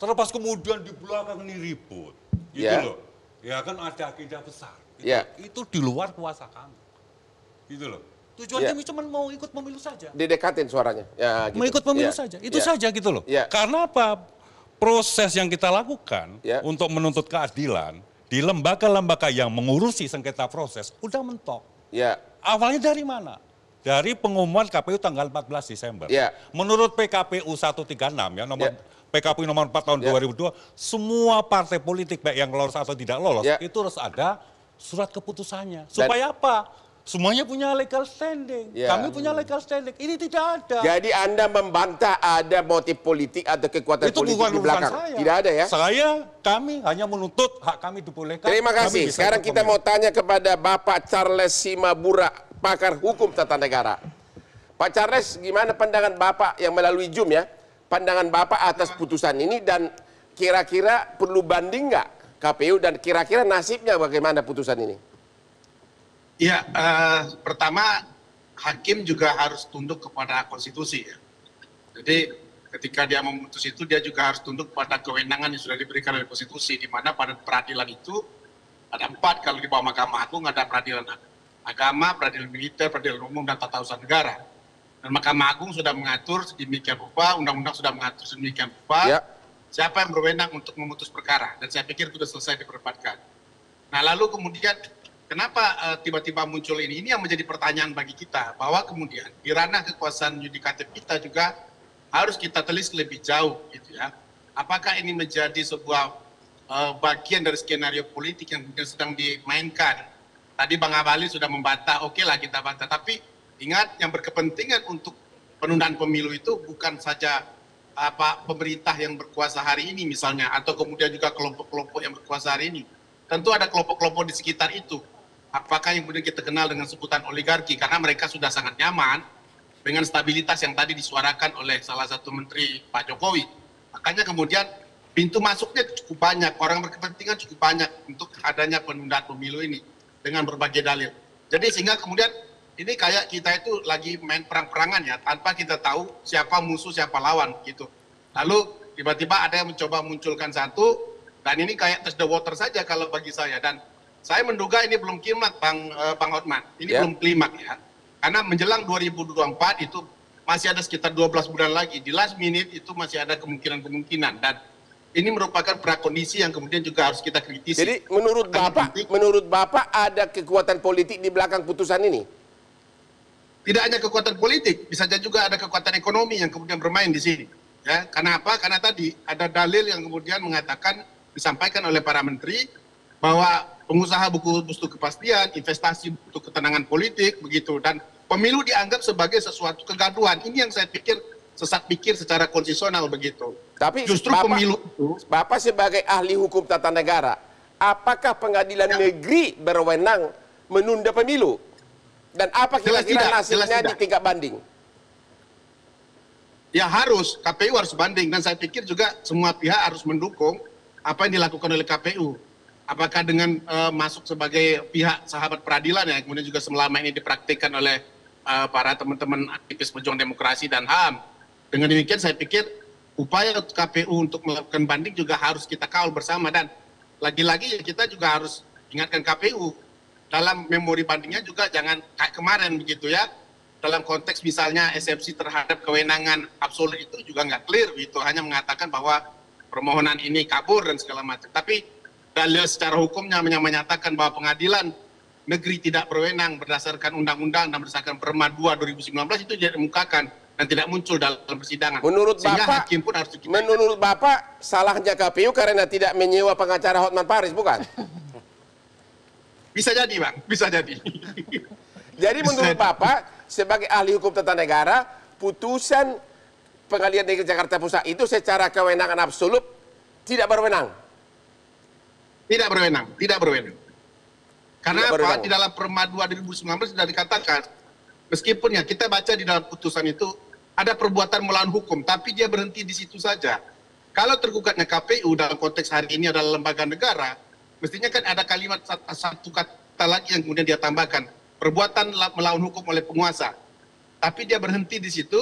Terlepas kemudian di belakang ini ribut. Itu yeah. loh. Ya kan ada agenda besar. Itu, yeah. itu di luar kuasa kami. Gitu loh. Tujuannya yeah. cuma mau ikut pemilu saja. Didekatin suaranya. Ya, gitu. Mau ikut pemilu yeah. saja. Itu yeah. saja gitu loh. Yeah. Karena apa? Proses yang kita lakukan yeah. untuk menuntut keadilan di lembaga-lembaga yang mengurusi sengketa proses udah mentok. Yeah. Awalnya dari mana? Dari pengumuman KPU tanggal 14 Desember. Yeah. Menurut PKPU 136 ya nomor yeah. PKPU nomor 4 tahun yeah. 2002, semua partai politik baik yang lolos atau tidak lolos yeah. itu harus ada surat keputusannya. Supaya Dan, apa? Semuanya punya legal standing. Ya. Kami punya legal standing. Ini tidak ada. Jadi Anda membantah ada motif politik atau kekuatan Itu politik bukan, di belakang. saya. Tidak ada ya? Saya, kami hanya menuntut hak kami dibolehkan. Terima kasih. Sekarang kita mau tanya kepada Bapak Charles Simabura, pakar hukum tata negara. Pak Charles, gimana pandangan Bapak yang melalui Zoom ya? Pandangan Bapak atas putusan ini dan kira-kira perlu banding nggak KPU dan kira-kira nasibnya bagaimana putusan ini? Ya, uh, pertama hakim juga harus tunduk kepada konstitusi ya. Jadi ketika dia memutus itu dia juga harus tunduk kepada kewenangan yang sudah diberikan oleh konstitusi di mana pada peradilan itu ada empat kalau di bawah Mahkamah Agung ada peradilan agama, peradilan militer, peradilan umum dan tata usaha negara. Dan Mahkamah Agung sudah mengatur sedemikian rupa, undang-undang sudah mengatur sedemikian rupa ya. siapa yang berwenang untuk memutus perkara dan saya pikir itu sudah selesai diperdebatkan. Nah lalu kemudian Kenapa eh, tiba-tiba uh, muncul ini? Ini yang menjadi pertanyaan bagi kita bahwa kemudian di ranah kekuasaan yudikatif kita juga harus kita telis lebih jauh gitu ya. Apakah ini menjadi sebuah uh, bagian dari skenario politik yang sedang dimainkan? Tadi Bang Abali sudah membantah, oke okay lah kita bantah. Tapi ingat yang berkepentingan untuk penundaan pemilu itu bukan saja apa pemerintah yang berkuasa hari ini misalnya atau kemudian juga kelompok-kelompok yang berkuasa hari ini tentu ada kelompok-kelompok di sekitar itu apakah yang kemudian kita kenal dengan sebutan oligarki karena mereka sudah sangat nyaman dengan stabilitas yang tadi disuarakan oleh salah satu menteri Pak Jokowi. Makanya kemudian pintu masuknya cukup banyak, orang berkepentingan cukup banyak untuk adanya penundaan pemilu ini dengan berbagai dalil. Jadi sehingga kemudian ini kayak kita itu lagi main perang-perangan ya tanpa kita tahu siapa musuh siapa lawan gitu. Lalu tiba-tiba ada yang mencoba munculkan satu dan ini kayak test the water saja kalau bagi saya dan saya menduga ini belum klimak Bang uh, Bang Hotman. Ini yeah. belum klimat ya. Karena menjelang 2024 itu masih ada sekitar 12 bulan lagi. Di last minute itu masih ada kemungkinan-kemungkinan dan ini merupakan prakondisi yang kemudian juga harus kita kritisi. Jadi menurut Bapak, menurut Bapak ada kekuatan politik di belakang putusan ini? Tidak hanya kekuatan politik, bisa saja juga ada kekuatan ekonomi yang kemudian bermain di sini. Ya, karena apa? Karena tadi ada dalil yang kemudian mengatakan disampaikan oleh para menteri bahwa pengusaha buku butuh kepastian, investasi butuh ketenangan politik, begitu. Dan pemilu dianggap sebagai sesuatu kegaduhan. Ini yang saya pikir sesat pikir secara konstitusional begitu. Tapi justru Bapak, pemilu itu Bapak sebagai ahli hukum tata negara, apakah pengadilan yang, negeri berwenang menunda pemilu? Dan apa kira-kira hasilnya di tingkat banding? Ya harus, KPU harus banding dan saya pikir juga semua pihak harus mendukung apa yang dilakukan oleh KPU apakah dengan uh, masuk sebagai pihak sahabat peradilan ya, kemudian juga selama ini dipraktikkan oleh uh, para teman-teman aktivis pejuang demokrasi dan HAM. Dengan demikian saya pikir upaya KPU untuk melakukan banding juga harus kita kawal bersama dan lagi-lagi ya kita juga harus ingatkan KPU dalam memori bandingnya juga jangan kayak kemarin begitu ya dalam konteks misalnya eksepsi terhadap kewenangan absolut itu juga nggak clear gitu hanya mengatakan bahwa permohonan ini kabur dan segala macam tapi dalil secara hukumnya menyatakan bahwa pengadilan negeri tidak berwenang berdasarkan undang-undang dan berdasarkan Perma 2 2019 itu tidak dimukakan dan tidak muncul dalam persidangan. Menurut Sehingga Bapak, hakim pun harus Menurut Bapak, salahnya KPU karena tidak menyewa pengacara Hotman Paris, bukan? Bisa jadi, Bang. Bisa jadi. jadi Bisa menurut jadi. Bapak, sebagai ahli hukum tata negara, putusan pengadilan negeri Jakarta Pusat itu secara kewenangan absolut tidak berwenang. Tidak berwenang, tidak berwenang. Karena tidak berwenang. apa? Di dalam Perma 2019 sudah dikatakan, meskipun ya kita baca di dalam putusan itu ada perbuatan melawan hukum, tapi dia berhenti di situ saja. Kalau tergugatnya KPU dalam konteks hari ini adalah lembaga negara, mestinya kan ada kalimat satu kata lagi yang kemudian dia tambahkan, perbuatan melawan hukum oleh penguasa. Tapi dia berhenti di situ,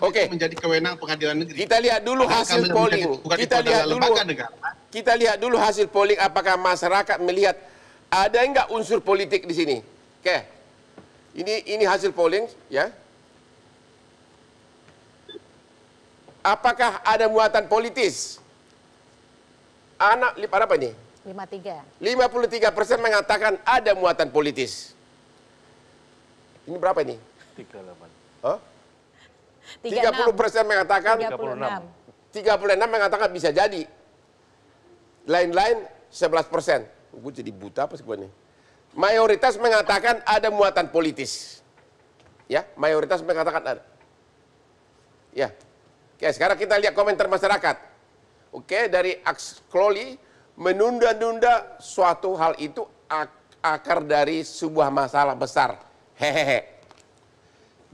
Oke. Okay. menjadi kewenangan pengadilan negeri. Kita lihat dulu Apakah hasil polling. Kita lihat dulu. Negara kita lihat dulu hasil polling apakah masyarakat melihat ada enggak unsur politik di sini. Oke. Okay. Ini ini hasil polling ya. Apakah ada muatan politis? Anak apa ini? 53. 53 persen mengatakan ada muatan politis. Ini berapa ini? 38. Huh? 30 mengatakan 36. 36 mengatakan bisa jadi lain-lain 11 persen. Gue jadi buta apa sih gue ini. Mayoritas mengatakan ada muatan politis. Ya, mayoritas mengatakan ada. Ya. Oke, sekarang kita lihat komentar masyarakat. Oke, dari Aks Kloli, menunda-nunda suatu hal itu akar dari sebuah masalah besar. Hehehe.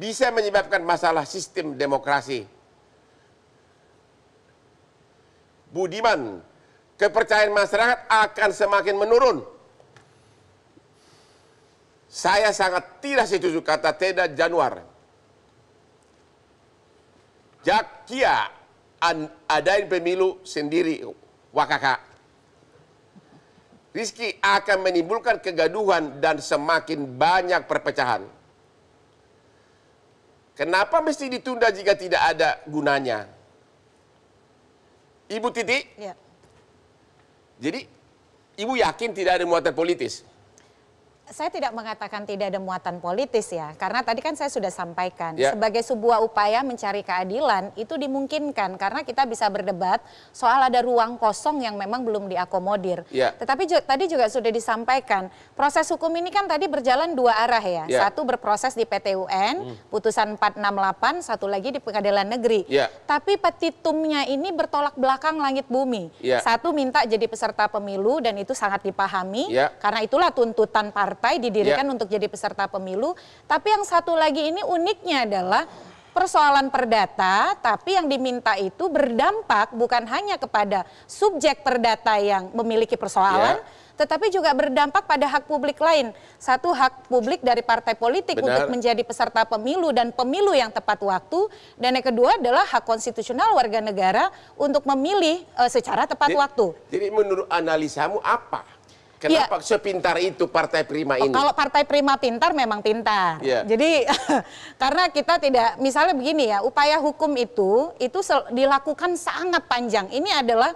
Bisa menyebabkan masalah sistem demokrasi. Budiman kepercayaan masyarakat akan semakin menurun. Saya sangat tidak setuju kata Teda Januar. Jakia adain pemilu sendiri wakaka. Rizky akan menimbulkan kegaduhan dan semakin banyak perpecahan. Kenapa mesti ditunda jika tidak ada gunanya? Ibu Titi, ya. Jadi ibu yakin tidak ada muatan politis? saya tidak mengatakan tidak ada muatan politis ya, karena tadi kan saya sudah sampaikan ya. sebagai sebuah upaya mencari keadilan itu dimungkinkan karena kita bisa berdebat soal ada ruang kosong yang memang belum diakomodir. Ya. Tetapi ju tadi juga sudah disampaikan proses hukum ini kan tadi berjalan dua arah ya, ya. satu berproses di PT UN hmm. putusan 468, satu lagi di Pengadilan Negeri. Ya. Tapi petitumnya ini bertolak belakang langit bumi. Ya. Satu minta jadi peserta pemilu dan itu sangat dipahami ya. karena itulah tuntutan partai partai didirikan ya. untuk jadi peserta pemilu. Tapi yang satu lagi ini uniknya adalah persoalan perdata, tapi yang diminta itu berdampak bukan hanya kepada subjek perdata yang memiliki persoalan, Ya. tetapi juga berdampak pada hak publik lain. Satu hak publik dari partai politik Benar. untuk menjadi peserta pemilu dan pemilu yang tepat waktu, dan yang kedua adalah hak konstitusional warga negara untuk memilih uh, secara tepat jadi, waktu. Jadi menurut analisamu apa Kenapa ya. sepintar itu Partai Prima oh, ini? Kalau Partai Prima pintar memang pintar. Ya. Jadi karena kita tidak misalnya begini ya, upaya hukum itu itu dilakukan sangat panjang. Ini adalah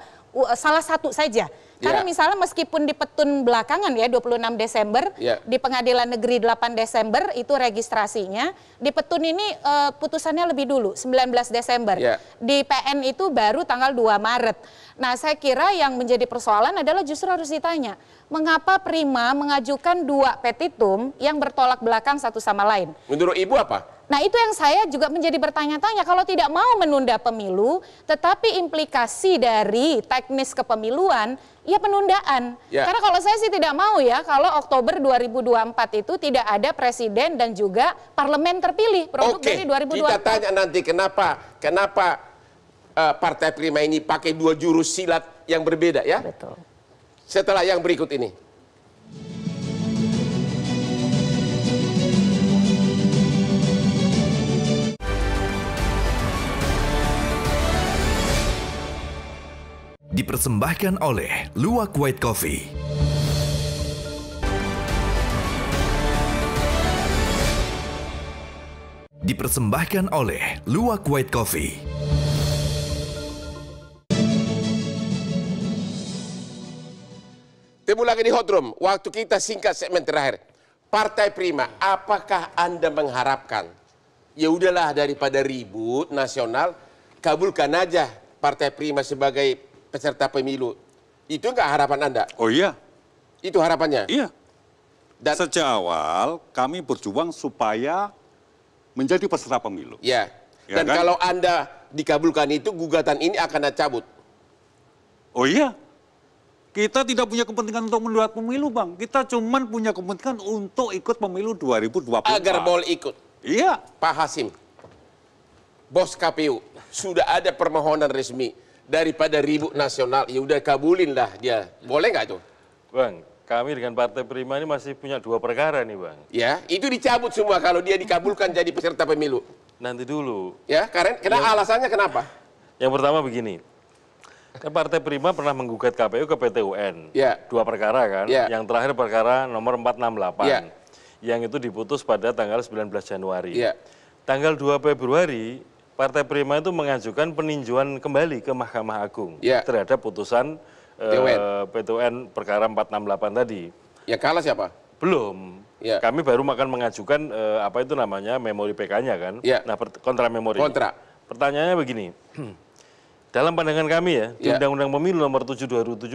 salah satu saja karena yeah. misalnya meskipun di petun belakangan ya 26 Desember yeah. di Pengadilan Negeri 8 Desember itu registrasinya, di petun ini uh, putusannya lebih dulu 19 Desember. Yeah. Di PN itu baru tanggal 2 Maret. Nah, saya kira yang menjadi persoalan adalah justru harus ditanya, mengapa Prima mengajukan dua petitum yang bertolak belakang satu sama lain? Menurut Ibu apa? Nah itu yang saya juga menjadi bertanya-tanya kalau tidak mau menunda pemilu tetapi implikasi dari teknis kepemiluan ya penundaan. Ya. Karena kalau saya sih tidak mau ya kalau Oktober 2024 itu tidak ada presiden dan juga parlemen terpilih produk Oke, dari 2024. Kita tanya nanti kenapa kenapa uh, Partai Prima ini pakai dua jurus silat yang berbeda ya. Betul. Setelah yang berikut ini. dipersembahkan oleh Luwak White Coffee. Dipersembahkan oleh Luwak White Coffee. Temu lagi di Hot Room. Waktu kita singkat segmen terakhir. Partai Prima, apakah Anda mengharapkan? Ya udahlah daripada ribut nasional, kabulkan aja Partai Prima sebagai peserta pemilu. Itu enggak harapan Anda? Oh iya. Itu harapannya? Iya. Dan Sejak awal kami berjuang supaya menjadi peserta pemilu. Iya. Ya Dan kan? kalau Anda dikabulkan itu gugatan ini akan dicabut. Oh iya. Kita tidak punya kepentingan untuk menduat pemilu, Bang. Kita cuman punya kepentingan untuk ikut pemilu 2024. Agar boleh ikut. Iya. Pak Hasim, bos KPU, sudah ada permohonan resmi daripada ribut nasional. Ya udah kabulin lah dia. Boleh nggak itu? Bang, kami dengan Partai Prima ini masih punya dua perkara nih Bang. Ya, itu dicabut semua kalau dia dikabulkan jadi peserta pemilu. Nanti dulu. Ya, karena, kenapa ya. alasannya kenapa? Yang pertama begini, kan Partai Prima pernah menggugat KPU ke PT UN. Ya. Dua perkara kan. Ya. Yang terakhir perkara nomor 468. Ya. Yang itu diputus pada tanggal 19 Januari. Ya. Tanggal 2 Februari Partai Prima itu mengajukan peninjauan kembali ke Mahkamah Agung ya. terhadap putusan PTUN. Uh, eh, PTUN perkara 468 tadi. Ya kalah siapa? Belum. Ya. Kami baru akan mengajukan uh, apa itu namanya memori PK-nya kan. Ya. Nah, kontra memori. Kontra. Pertanyaannya begini. Dalam pandangan kami ya, di ya. Undang-Undang Pemilu nomor 7 2017,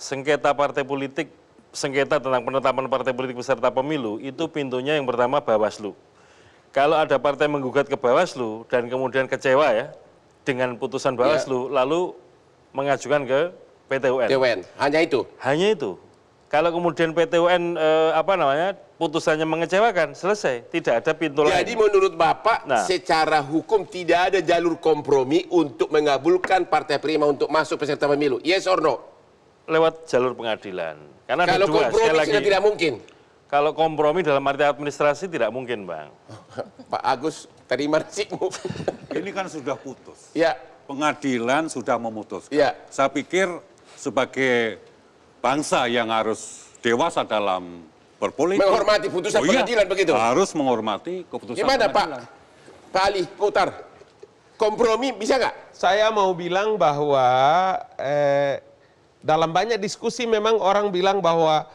sengketa partai politik, sengketa tentang penetapan partai politik peserta pemilu itu pintunya yang pertama Bawaslu kalau ada partai menggugat ke Bawaslu dan kemudian kecewa ya dengan putusan ya. Bawaslu, ya. lalu mengajukan ke PTUN. PTUN Hanya itu. Hanya itu. Kalau kemudian PTUN UN eh, apa namanya putusannya mengecewakan, selesai. Tidak ada pintu Jadi lain. Jadi menurut Bapak, nah. secara hukum tidak ada jalur kompromi untuk mengabulkan Partai Prima untuk masuk peserta pemilu. Yes or no? Lewat jalur pengadilan. Karena Kalau ada dua, kompromi sudah tidak mungkin. Kalau kompromi dalam arti administrasi tidak mungkin, Bang. Pak Agus, terima resiko. Ini kan sudah putus. Ya. Pengadilan sudah memutus. Ya. Saya pikir sebagai bangsa yang harus dewasa dalam berpolitik. Menghormati putusan oh, iya, pengadilan begitu? Harus menghormati keputusan Gimana, pengadilan. Pak? Pak Ali Putar, kompromi bisa nggak? Saya mau bilang bahwa eh, dalam banyak diskusi memang orang bilang bahwa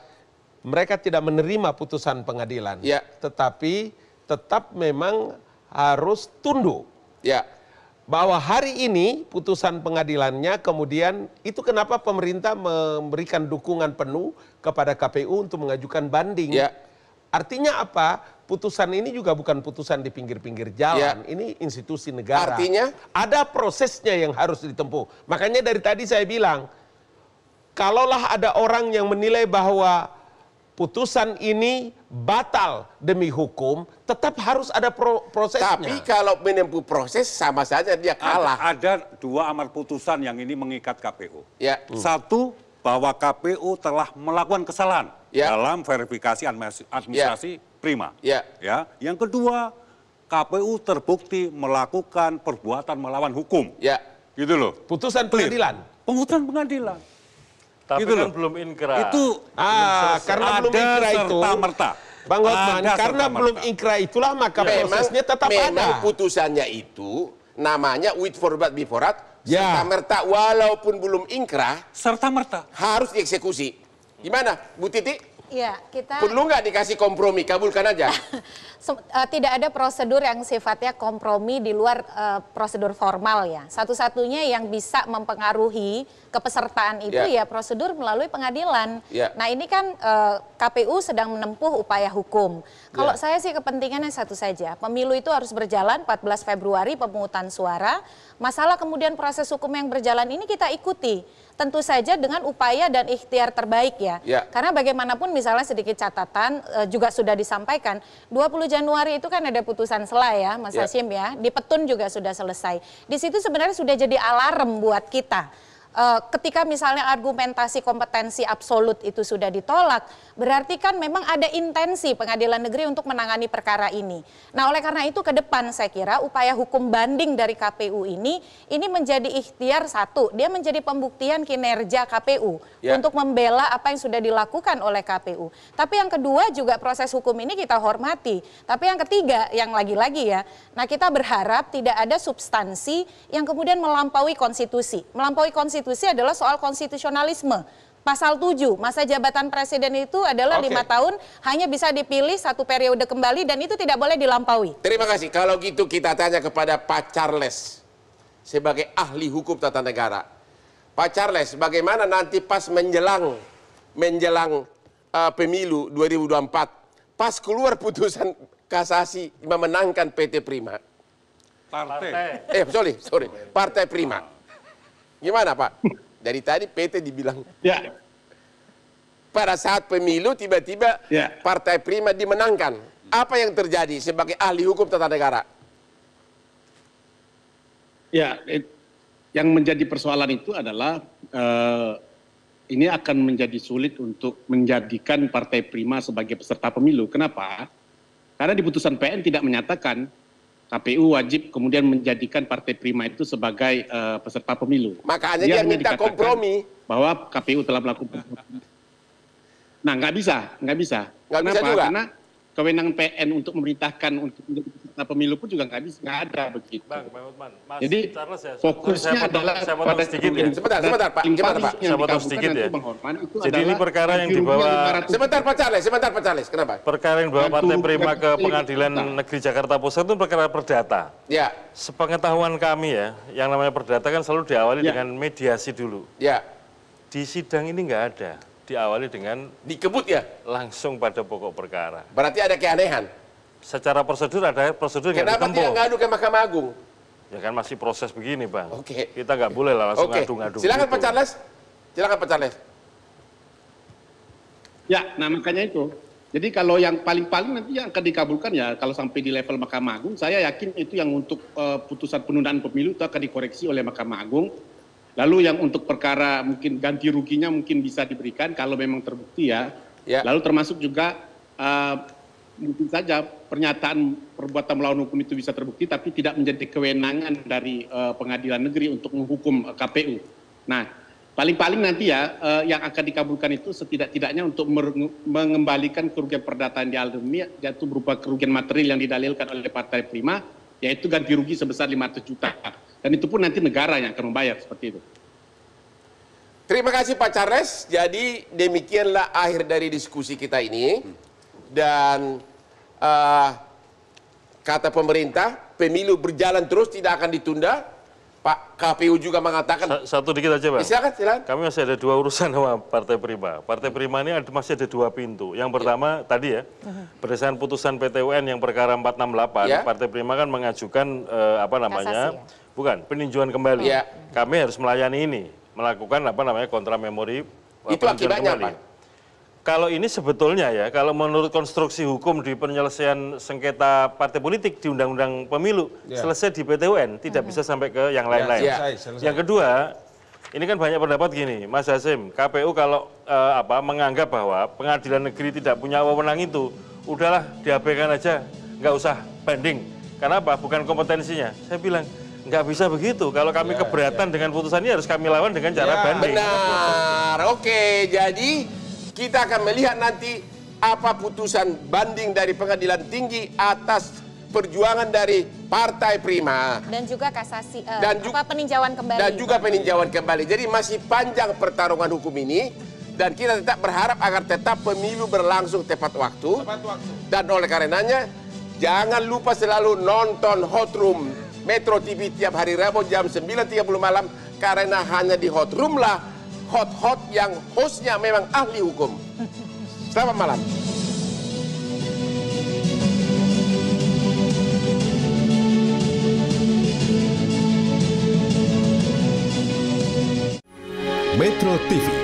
mereka tidak menerima putusan pengadilan. Ya. Tetapi tetap memang harus tunduk. Ya. Bahwa hari ini putusan pengadilannya kemudian itu kenapa pemerintah memberikan dukungan penuh kepada KPU untuk mengajukan banding. Ya. Artinya apa? Putusan ini juga bukan putusan di pinggir-pinggir jalan. Ya. Ini institusi negara. Artinya ada prosesnya yang harus ditempuh. Makanya dari tadi saya bilang, kalaulah ada orang yang menilai bahwa putusan ini batal demi hukum, tetap harus ada pro prosesnya. Tapi kalau menempuh proses sama saja dia kalah. Ada, ada dua amar putusan yang ini mengikat KPU. Ya. Hmm. Satu bahwa KPU telah melakukan kesalahan ya. dalam verifikasi administrasi ya. prima. Ya. ya. Yang kedua, KPU terbukti melakukan perbuatan melawan hukum. Ya. Gitu loh. Putusan pengadilan. Putusan pengadilan. Tapi gitu kan belum inkrah. Itu ah, belum karena ada belum inkrah itu. Merta. Bang Hotman, karena belum inkrah itulah maka iya. memang, prosesnya tetap memang ada. Memang putusannya itu namanya with forbat biforat ya. serta merta walaupun belum inkrah serta merta harus dieksekusi. Gimana, Bu Titi? Ya kita perlu nggak dikasih kompromi, kabulkan aja. Eh, tidak ada prosedur yang sifatnya kompromi di luar uh, prosedur formal ya. Satu-satunya yang bisa mempengaruhi kepesertaan itu yeah. ya prosedur melalui pengadilan. Yeah. Nah ini kan uh, eh, KPU sedang menempuh upaya hukum. Kalau yeah. saya sih kepentingannya satu saja, pemilu itu harus berjalan 14 Februari pemungutan suara. Masalah kemudian proses hukum yang berjalan ini kita ikuti tentu saja dengan upaya dan ikhtiar terbaik ya. ya. Karena bagaimanapun misalnya sedikit catatan e, juga sudah disampaikan, 20 Januari itu kan ada putusan selai ya Mas ya. Hasim ya, di petun juga sudah selesai. Di situ sebenarnya sudah jadi alarm buat kita Eh, ketika misalnya argumentasi kompetensi absolut itu sudah ditolak, berarti kan memang ada intensi pengadilan negeri untuk menangani perkara ini. Nah, oleh karena itu ke depan saya kira upaya hukum banding dari KPU ini ini menjadi ikhtiar satu, dia menjadi pembuktian kinerja KPU ya. untuk membela apa yang sudah dilakukan oleh KPU. Tapi yang kedua juga proses hukum ini kita hormati. Tapi yang ketiga yang lagi-lagi ya, nah kita berharap tidak ada substansi yang kemudian melampaui konstitusi, melampaui konstitusi konstitusi adalah soal konstitusionalisme. Pasal 7, masa jabatan presiden itu adalah lima okay. tahun, hanya bisa dipilih satu periode kembali dan itu tidak boleh dilampaui. Terima kasih. Kalau gitu kita tanya kepada Pak Charles sebagai ahli hukum tata negara. Pak Charles, bagaimana nanti pas menjelang menjelang uh, pemilu 2024, pas keluar putusan kasasi memenangkan PT Prima. Partai. Eh, sorry, sorry. Partai Prima. Gimana Pak? Dari tadi PT dibilang. Ya. Pada saat pemilu tiba-tiba ya. Partai Prima dimenangkan. Apa yang terjadi sebagai ahli hukum tata negara? Ya, yang menjadi persoalan itu adalah uh, ini akan menjadi sulit untuk menjadikan Partai Prima sebagai peserta pemilu. Kenapa? Karena di putusan PN tidak menyatakan KPU wajib kemudian menjadikan partai prima itu sebagai uh, peserta pemilu. Makanya dia, dia minta kompromi bahwa KPU telah melakukan. Nah, nggak bisa, nggak bisa. Nggak bisa juga. Karena kewenangan PN untuk memerintahkan untuk peserta pemilu pun juga nggak bisa nggak ada begitu. Bang, Bang Utman, Mas Jadi Charles ya, fokusnya saya adalah saya potong pada sedikit ya. Sebentar, nah, sebentar Pak, sebentar Pak, saya potong sedikit ya. Jadi ini perkara yang dibawa sebentar Pak Charles, sebentar Pak Charles, kenapa? Perkara yang dibawa Partai Prima ke Pengadilan Negeri Jakarta Pusat itu perkara perdata. Ya. Sepengetahuan kami ya, yang namanya perdata kan selalu diawali ya. dengan mediasi dulu. Ya. Di sidang ini nggak ada diawali dengan dikebut ya langsung pada pokok perkara. Berarti ada keanehan. Secara prosedur ada prosedur yang Kenapa tidak ngadu ke Mahkamah Agung? Ya kan masih proses begini bang. Oke. Okay. Kita nggak boleh lah langsung ngadu-ngadu. Okay. Silakan gitu. Pak Charles. Silakan Pak Charles. Ya, nah makanya itu. Jadi kalau yang paling-paling nanti yang akan dikabulkan ya kalau sampai di level Mahkamah Agung, saya yakin itu yang untuk uh, putusan penundaan pemilu itu akan dikoreksi oleh Mahkamah Agung Lalu yang untuk perkara mungkin ganti ruginya mungkin bisa diberikan kalau memang terbukti ya. ya. Lalu termasuk juga uh, mungkin saja pernyataan perbuatan melawan hukum itu bisa terbukti tapi tidak menjadi kewenangan dari uh, pengadilan negeri untuk menghukum uh, eh, KPU. Nah, paling-paling nanti ya uh, yang akan dikabulkan itu setidak-tidaknya untuk mengembalikan kerugian perdataan di dialami yaitu berupa kerugian material yang didalilkan oleh partai prima yaitu ganti rugi sebesar 500 juta. Dan itu pun nanti negara yang akan membayar seperti itu. Terima kasih Pak Charles. Jadi demikianlah akhir dari diskusi kita ini. Dan uh, kata pemerintah, pemilu berjalan terus tidak akan ditunda Pak KPU juga mengatakan. Satu dikit aja, Pak. Ya, silakan, silakan. Kami masih ada dua urusan sama Partai Prima. Partai Prima ini ada, masih ada dua pintu. Yang ya. pertama ya. tadi ya, berdasarkan putusan PTUN yang perkara 468, ya. Partai Prima kan mengajukan eh, apa namanya? Kasasi, ya. Bukan, peninjauan kembali. Ya. Kami harus melayani ini, melakukan apa namanya? kontra memori eh, Itu akibatnya, kembali. apa? kalau ini sebetulnya ya, kalau menurut konstruksi hukum di penyelesaian sengketa partai politik di Undang-Undang Pemilu yeah. selesai di PTUN, tidak mm -hmm. bisa sampai ke yang lain-lain. Yeah, ya, yeah. Yang kedua, ini kan banyak pendapat gini, Mas Hasim, KPU kalau uh, apa menganggap bahwa pengadilan negeri tidak punya wewenang itu, udahlah diabaikan aja, nggak usah banding. Karena apa? Bukan kompetensinya. Saya bilang, nggak bisa begitu. Kalau kami yeah, keberatan yeah. dengan putusan ini harus kami lawan dengan cara ya, banding. Benar. Oke, okay, jadi kita akan melihat nanti apa putusan banding dari pengadilan tinggi atas perjuangan dari Partai Prima dan juga kasasi uh, dan juga peninjauan kembali dan juga peninjauan kembali. Jadi masih panjang pertarungan hukum ini dan kita tetap berharap agar tetap pemilu berlangsung tepat waktu. Tepat waktu. Dan oleh karenanya jangan lupa selalu nonton Hot Room Metro TV tiap hari Rabu jam 9.30 malam karena hanya di Hot Room lah hot-hot yang hostnya memang ahli hukum. Selamat malam. Metro TV